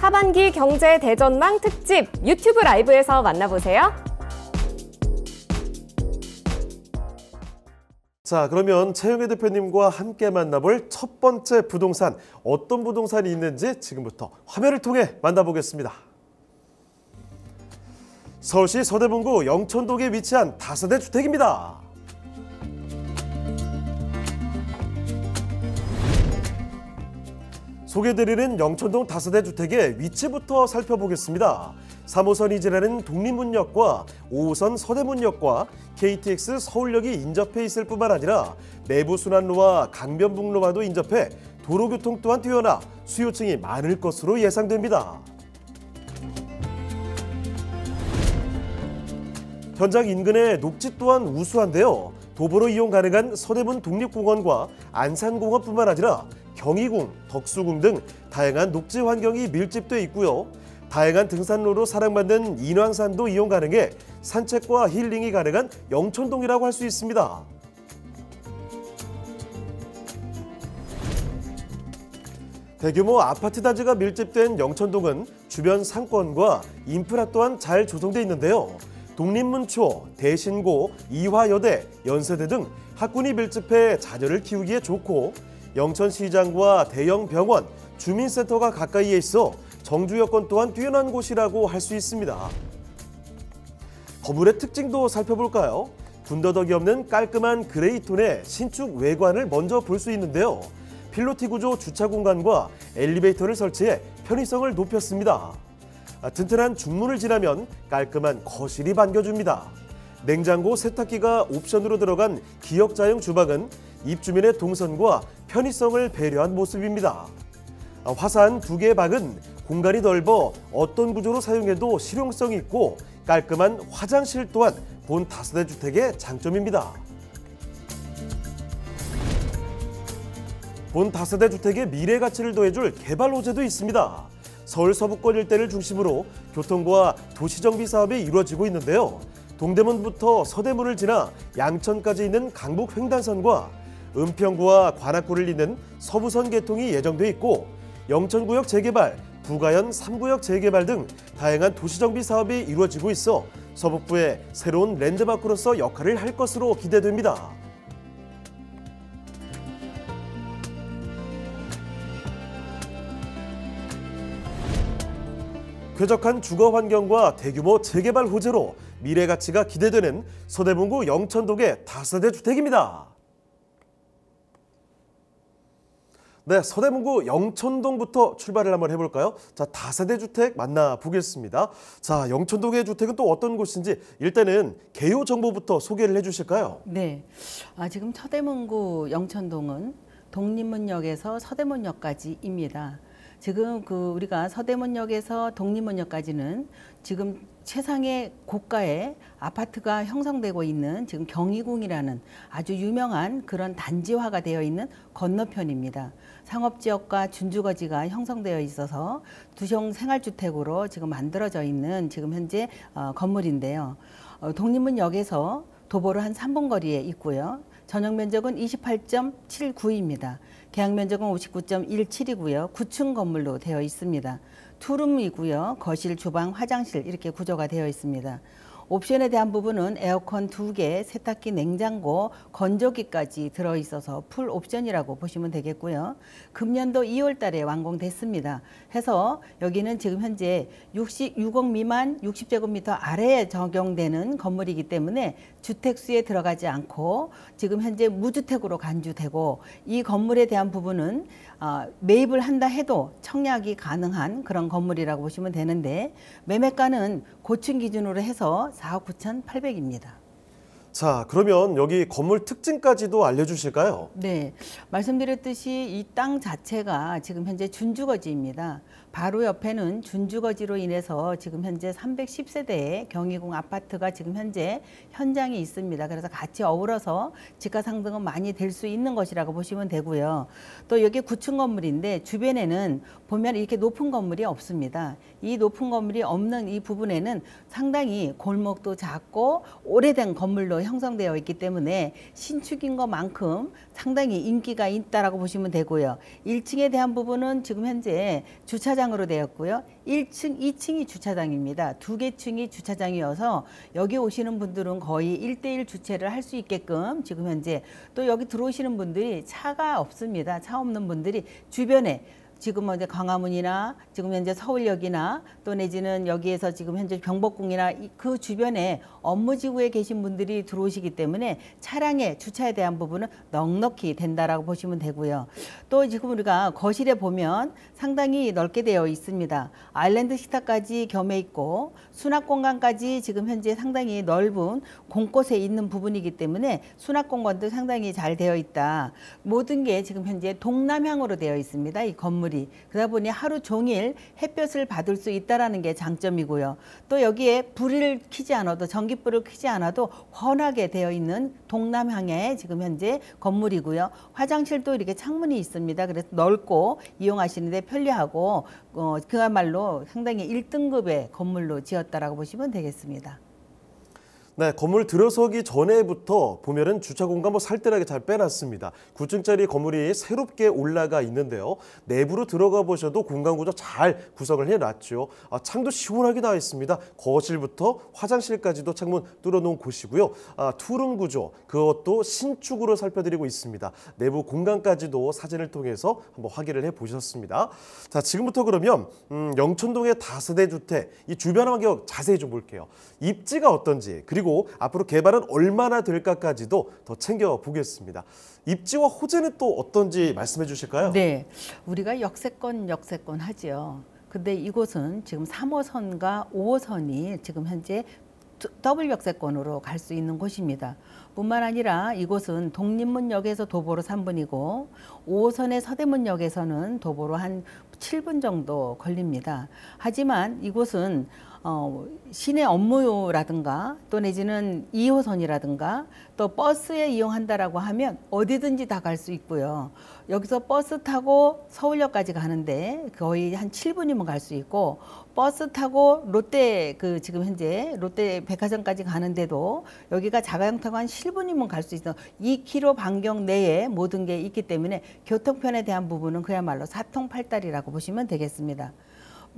하반기 경제 대전망 특집 유튜브 라이브에서 만나보세요. 자, 그러면 최영애 대표님과 함께 만나볼 첫 번째 부동산, 어떤 부동산이 있는지 지금부터 화면을 통해 만나보겠습니다. 서울시 서대문구 영천동에 위치한 다세대 주택입니다. 소개드리는 영천동 다세대 주택의 위치부터 살펴보겠습니다. 3호선 이지라는 독립문역과 5호선 서대문역과 KTX 서울역이 인접해 있을 뿐만 아니라 내부순환로와 강변북로와도 인접해 도로교통 또한 뛰어나 수요층이 많을 것으로 예상됩니다. 현장 인근의 녹지 또한 우수한데요. 도보로 이용 가능한 서대문 독립공원과 안산공원뿐만 아니라 경희궁, 덕수궁 등 다양한 녹지 환경이 밀집돼 있고요. 다양한 등산로로 사랑받는 인왕산도 이용 가능해 산책과 힐링이 가능한 영천동이라고 할 수 있습니다. 대규모 아파트 단지가 밀집된 영천동은 주변 상권과 인프라 또한 잘 조성돼 있는데요. 독립문초, 대신고, 이화여대, 연세대 등 학군이 밀집해 자녀를 키우기에 좋고 영천시장과 대형 병원, 주민센터가 가까이에 있어 정주 여권 또한 뛰어난 곳이라고 할 수 있습니다. 건물의 특징도 살펴볼까요? 군더더기 없는 깔끔한 그레이톤의 신축 외관을 먼저 볼 수 있는데요. 필로티 구조 주차 공간과 엘리베이터를 설치해 편의성을 높였습니다. 아, 튼튼한 중문을 지나면 깔끔한 거실이 반겨줍니다. 냉장고, 세탁기가 옵션으로 들어간 기역자형 주방은 입주민의 동선과 편의성을 배려한 모습입니다. 아, 화산 두 개의 박은 공간이 넓어 어떤 구조로 사용해도 실용성이 있고 깔끔한 화장실 또한 본 다세대 주택의 장점입니다. 본 다세대 주택의 미래 가치를 더해줄 개발 호재도 있습니다. 서울 서부권 일대를 중심으로 교통과 도시정비 사업이 이루어지고 있는데요. 동대문부터 서대문을 지나 양천까지 있는 강북 횡단선과 은평구와 관악구를 잇는 서부선 개통이 예정돼 있고 영천구역 재개발, 부가연 3구역 재개발 등 다양한 도시정비 사업이 이루어지고 있어 서북부의 새로운 랜드마크로서 역할을 할 것으로 기대됩니다. 쾌적한 주거 환경과 대규모 재개발 호재로 미래 가치가 기대되는 서대문구 영천동의 다세대 주택입니다. 네, 서대문구 영천동부터 출발을 한번 해볼까요? 자, 다세대 주택 만나보겠습니다. 자, 영천동의 주택은 또 어떤 곳인지 일단은 개요 정보부터 소개를 해주실까요? 네, 아, 지금 서대문구 영천동은 독립문역에서 서대문역까지입니다. 지금 그 우리가 서대문역에서 독립문역까지는 지금 최상의 고가의 아파트가 형성되고 있는 지금 경희궁이라는 아주 유명한 그런 단지화가 되어 있는 건너편입니다. 상업지역과 준주거지가 형성되어 있어서 두형 생활주택으로 지금 만들어져 있는 지금 현재 어, 건물인데요. 어, 독립문역에서 도보로 한 3분 거리에 있고요. 전용 면적은 28.79입니다. 계약 면적은 59.17이고요. 9층 건물로 되어 있습니다. 투룸이고요. 거실, 주방, 화장실 이렇게 구조가 되어 있습니다. 옵션에 대한 부분은 에어컨 두개 세탁기, 냉장고, 건조기까지 들어있어서 풀 옵션이라고 보시면 되겠고요. 금년도 2월 달에 완공됐습니다. 해서 여기는 지금 현재 66억 미만 60제곱미터 아래에 적용되는 건물이기 때문에 주택수에 들어가지 않고 지금 현재 무주택으로 간주되고 이 건물에 대한 부분은 어, 매입을 한다 해도 청약이 가능한 그런 건물이라고 보시면 되는데 매매가는 고층 기준으로 해서 4억 9,800입니다. 자, 그러면 여기 건물 특징까지도 알려주실까요? 네, 말씀드렸듯이 이 땅 자체가 지금 현재 준주거지입니다. 바로 옆에는 준주거지로 인해서 지금 현재 310세대의 경희궁 아파트가 지금 현재 현장에 있습니다. 그래서 같이 어우러서 지가 상승은 많이 될 수 있는 것이라고 보시면 되고요. 또 여기 9층 건물인데 주변에는 보면 이렇게 높은 건물이 없습니다. 이 높은 건물이 없는 이 부분에는 상당히 골목도 작고 오래된 건물로 형성되어 있기 때문에 신축인 것만큼 상당히 인기가 있다라고 보시면 되고요. 1층에 대한 부분은 지금 현재 주차 주차장으로 되었고요. 1층, 2층이 주차장입니다. 두 개 층이 주차장이어서 여기 오시는 분들은 거의 1대1 주차를 할 수 있게끔 지금 현재 또 여기 들어오시는 분들이 차가 없습니다. 차 없는 분들이 주변에 지금 뭐 이제 광화문이나 지금 현재 서울역이나 또 내지는 여기에서 지금 현재 경복궁이나 그 주변에 업무 지구에 계신 분들이 들어오시기 때문에 차량의 주차에 대한 부분은 넉넉히 된다라고 보시면 되고요. 또 지금 우리가 거실에 보면 상당히 넓게 되어 있습니다. 아일랜드 식탁까지 겸해 있고 수납 공간까지 지금 현재 상당히 넓은 곳곳에 있는 부분이기 때문에 수납 공간도 상당히 잘 되어 있다. 모든 게 지금 현재 동남향으로 되어 있습니다. 이 건물 건물이 그러다 보니 하루 종일 햇볕을 받을 수있다는게 장점이고요. 또 여기에 불을 켜지 않아도 전기불을 켜지 않아도 환하게 되어 있는 동남향의 지금 현재 건물이고요. 화장실도 이렇게 창문이 있습니다. 그래서 넓고 이용하시는데 편리하고 어, 그야말로 상당히 일등급의 건물로 지었다라고 보시면 되겠습니다. 네, 건물 들어서기 전에부터 보면은 주차 공간 뭐 살뜰하게 잘 빼놨습니다. 9층짜리 건물이 새롭게 올라가 있는데요. 내부로 들어가 보셔도 공간 구조 잘 구성을 해놨죠. 아, 창도 시원하게 나와 있습니다. 거실부터 화장실까지도 창문 뚫어놓은 곳이고요. 아, 투룸 구조 그것도 신축으로 살펴드리고 있습니다. 내부 공간까지도 사진을 통해서 한번 확인을 해보셨습니다. 자, 지금부터 그러면 음, 영천동의 다세대 주택 이 주변 환경 자세히 좀 볼게요. 입지가 어떤지 그리고 그리고 앞으로 개발은 얼마나 될까까지도 더 챙겨보겠습니다. 입지와 호재는 또 어떤지 말씀해 주실까요? 네, 우리가 역세권 역세권 하지요. 근데 이곳은 지금 3호선과 5호선이 지금 현재 더블 역세권으로 갈 수 있는 곳입니다. 뿐만 아니라 이곳은 독립문역에서 도보로 3분이고 5호선의 서대문역에서는 도보로 한 7분 정도 걸립니다. 하지만 이곳은 어, 시내 업무라든가 또 내지는 2호선이라든가 또 버스에 이용한다라고 하면 어디든지 다 갈 수 있고요. 여기서 버스 타고 서울역까지 가는데 거의 한 7분이면 갈 수 있고 버스 타고 롯데 그 지금 현재 롯데 백화점까지 가는데도 여기가 자가용 타고 한 7분이면 갈 수 있어 2km 반경 내에 모든 게 있기 때문에 교통편에 대한 부분은 그야말로 사통팔달이라고 보시면 되겠습니다.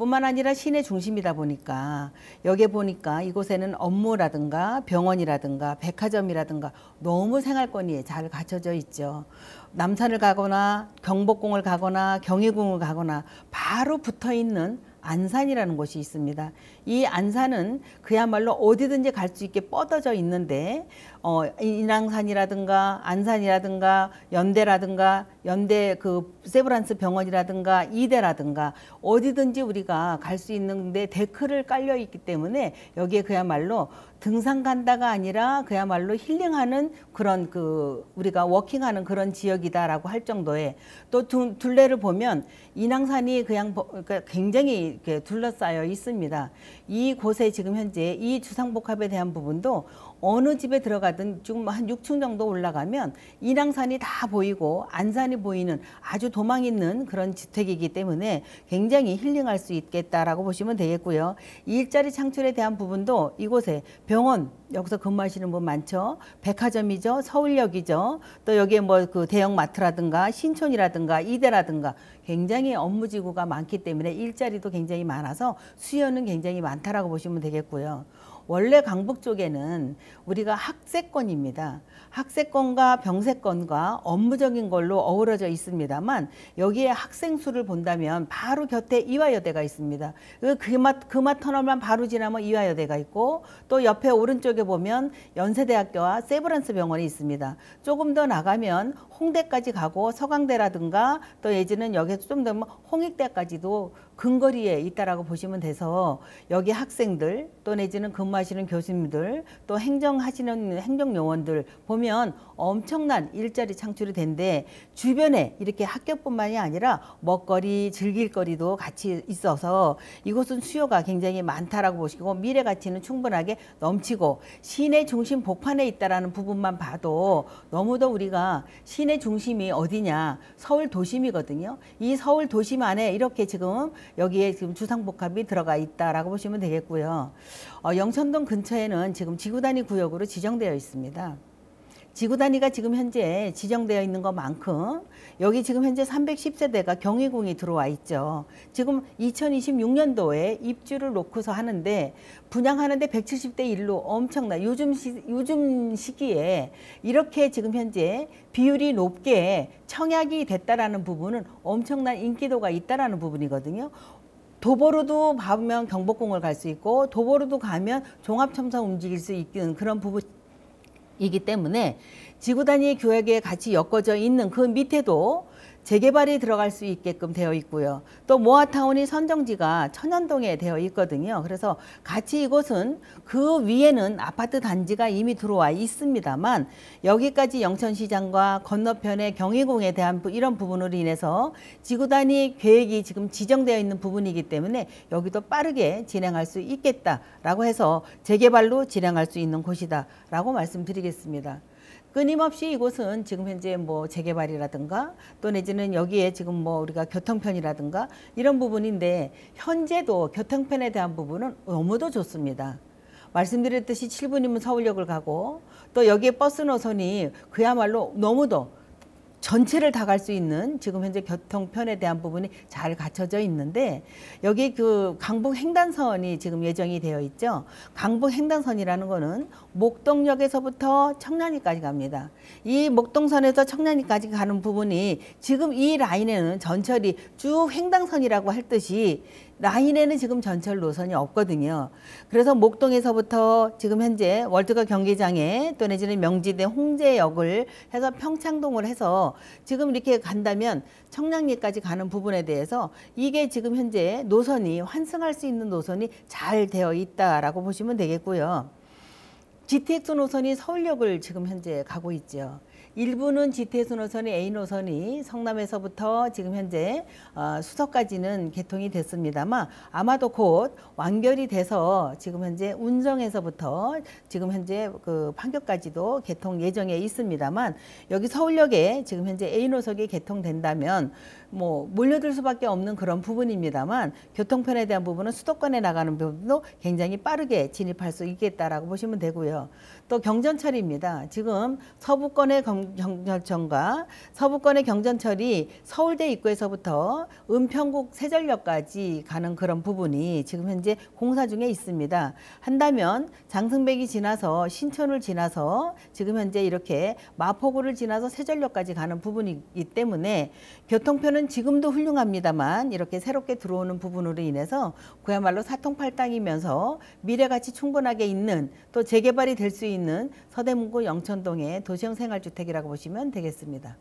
뿐만 아니라 시내 중심이다 보니까 여기에 보니까 이곳에는 업무라든가 병원이라든가 백화점이라든가 너무 생활권이 잘 갖춰져 있죠. 남산을 가거나 경복궁을 가거나 경희궁을 가거나 바로 붙어 있는 안산이라는 곳이 있습니다. 이 안산은 그야말로 어디든지 갈 수 있게 뻗어져 있는데 어, 인왕산이라든가 안산이라든가 연대라든가 연대 그 세브란스 병원이라든가 이대라든가 어디든지 우리가 갈 수 있는데 데크를 깔려 있기 때문에 여기에 그야말로 등산 간다가 아니라 그야말로 힐링하는 그런 그 우리가 워킹하는 그런 지역이다라고 할 정도에 또 둘레를 보면 인왕산이 그냥 뭐, 그니까 굉장히 이렇게 둘러싸여 있습니다. 이 곳에 지금 현재 이 주상복합에 대한 부분도 어느 집에 들어가든 지금 한 6층 정도 올라가면 인왕산이 다 보이고 안산이 보이는 아주 도망 있는 그런 주택이기 때문에 굉장히 힐링할 수 있겠다라고 보시면 되겠고요. 일자리 창출에 대한 부분도 이곳에 병원 여기서 근무하시는 분 많죠. 백화점이죠. 서울역이죠. 또 여기에 뭐 그 대형 마트라든가 신촌이라든가 이대라든가 굉장히 업무 지구가 많기 때문에 일자리도 굉장히 많아서 수요는 굉장히 많다라고 보시면 되겠고요. 원래 강북 쪽에는 우리가 학세권입니다. 학세권과 병세권과 업무적인 걸로 어우러져 있습니다만 여기에 학생 수를 본다면 바로 곁에 이화여대가 있습니다. 그 그마 그마 터널만 바로 지나면 이화여대가 있고 또 옆에 오른쪽에 보면 연세대학교와 세브란스 병원이 있습니다. 조금 더 나가면 홍대까지 가고 서강대라든가 또 예지는 여기서 좀 더 홍익대까지도 근거리에 있다라고 보시면 돼서 여기 학생들 또 내지는 근무하시는 교수님들 또 행정하시는 행정요원들 보면 엄청난 일자리 창출이 된데 주변에 이렇게 학교뿐만이 아니라 먹거리 즐길거리도 같이 있어서 이곳은 수요가 굉장히 많다라고 보시고 미래 가치는 충분하게 넘치고 시내 중심 복판에 있다라는 부분만 봐도 너무도 우리가 시내 중심이 어디냐 서울 도심이거든요. 이 서울 도심 안에 이렇게 지금 여기에 지금 주상복합이 들어가 있다라고 보시면 되겠고요. 어, 영천동 근처에는 지금 지구단위 구역으로 지정되어 있습니다. 지구 단위가 지금 현재 지정되어 있는 것만큼 여기 지금 현재 310세대가 경희궁이 들어와 있죠. 지금 2026년도에 입주를 놓고서 하는데 분양하는데 170대 1로 엄청나. 요즘 시, 요즘 시기에 이렇게 지금 현재 비율이 높게 청약이 됐다라는 부분은 엄청난 인기도가 있다라는 부분이거든요. 도보로도 가면 경복궁을 갈 수 있고 도보로도 가면 종합첨사 움직일 수 있는 그런 부분 이기 때문에 지구 단위의 교역에 같이 엮어져 있는 그 밑에도 재개발이 들어갈 수 있게끔 되어 있고요. 또 모아타운이 선정지가 천연동에 되어 있거든요. 그래서 같이 이곳은 그 위에는 아파트 단지가 이미 들어와 있습니다만 여기까지 영천시장과 건너편의 경희궁에 대한 이런 부분으로 인해서 지구단위 계획이 지금 지정되어 있는 부분이기 때문에 여기도 빠르게 진행할 수 있겠다라고 해서 재개발로 진행할 수 있는 곳이다라고 말씀드리겠습니다. 끊임없이 이곳은 지금 현재 뭐 재개발이라든가 또 내지는 여기에 지금 뭐 우리가 교통편이라든가 이런 부분인데 현재도 교통편에 대한 부분은 너무도 좋습니다. 말씀드렸듯이 7분이면 서울역을 가고 또 여기에 버스 노선이 그야말로 너무도 전체를 다 갈 수 있는 지금 현재 교통편에 대한 부분이 잘 갖춰져 있는데 여기 그 강북 횡단선이 지금 예정이 되어 있죠. 강북 횡단선이라는 거는 목동역에서부터 청량리까지 갑니다. 이 목동선에서 청량리까지 가는 부분이 지금 이 라인에는 전철이 쭉 횡단선이라고 할 듯이 라인에는 지금 전철 노선이 없거든요. 그래서 목동에서부터 지금 현재 월드컵 경기장에 또 내지는 명지대 홍제역을 해서 평창동을 해서 지금 이렇게 간다면 청량리까지 가는 부분에 대해서 이게 지금 현재 노선이 환승할 수 있는 노선이 잘 되어 있다라고 보시면 되겠고요. GTX 노선이 서울역을 지금 현재 가고 있죠. 일부는 지태수 노선이 A 노선이 성남에서부터 지금 현재 어, 수서까지는 개통이 됐습니다만 아마도 곧 완결이 돼서 지금 현재 운정에서부터 지금 현재 그 판교까지도 개통 예정에 있습니다만 여기 서울역에 지금 현재 A 노선이 개통된다면 뭐 몰려들 수밖에 없는 그런 부분입니다만 교통편에 대한 부분은 수도권에 나가는 부분도 굉장히 빠르게 진입할 수 있겠다라고 보시면 되고요. 또 경전철입니다. 지금 서부권의 경전철과 서부권의 경전철이 서울대 입구에서부터 은평국 세전역까지 가는 그런 부분이 지금 현재 공사 중에 있습니다. 한다면 장승백이 지나서 신촌을 지나서 지금 현재 이렇게 마포구를 지나서 세전역까지 가는 부분이기 때문에 교통편은 부분은 지금도 훌륭합니다만 이렇게 새롭게 들어오는 부분으로 인해서 그야말로 사통팔당이면서 미래가치 충분하게 있는 또 재개발이 될 수 있는 서대문구 영천동의 도시형 생활주택이라고 보시면 되겠습니다.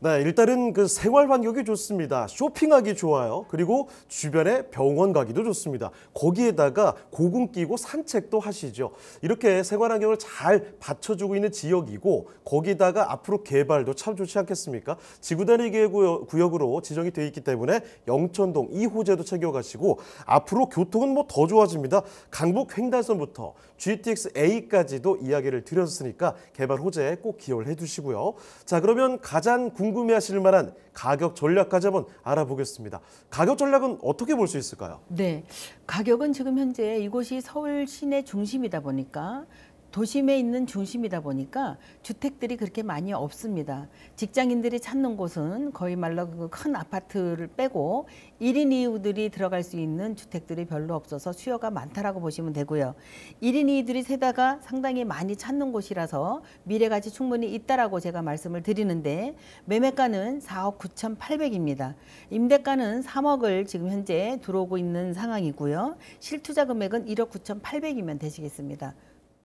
네, 일단은 그 생활 환경이 좋습니다. 쇼핑하기 좋아요. 그리고 주변에 병원 가기도 좋습니다. 거기에다가 고금 끼고 산책도 하시죠. 이렇게 생활 환경을 잘 받쳐주고 있는 지역이고 거기다가 앞으로 개발도 참 좋지 않겠습니까? 지구단위 계획구역으로 지정이 되어 있기 때문에 영천동 2호재도 챙겨가시고 앞으로 교통은 뭐 더 좋아집니다. 강북 횡단선부터 GTX A까지도 이야기를 드렸으니까 개발 호재에 꼭 기여를 해주시고요. 자 그러면 가장 궁 궁금해하실 만한 가격 전략까지 한번 알아보겠습니다. 가격 전략은 어떻게 볼 수 있을까요? 네, 가격은 지금 현재 이곳이 서울 시내 중심이다 보니까 도심에 있는 중심이다 보니까 주택들이 그렇게 많이 없습니다. 직장인들이 찾는 곳은 거의 말로 그 큰 아파트를 빼고 1인 이웃들이 들어갈 수 있는 주택들이 별로 없어서 수요가 많다라고 보시면 되고요. 1인 이웃들이 세다가 상당히 많이 찾는 곳이라서 미래가치 충분히 있다라고 제가 말씀을 드리는데 매매가는 4억 9,800입니다. 임대가는 3억을 지금 현재 들어오고 있는 상황이고요. 실투자 금액은 1억 9,800이면 되시겠습니다.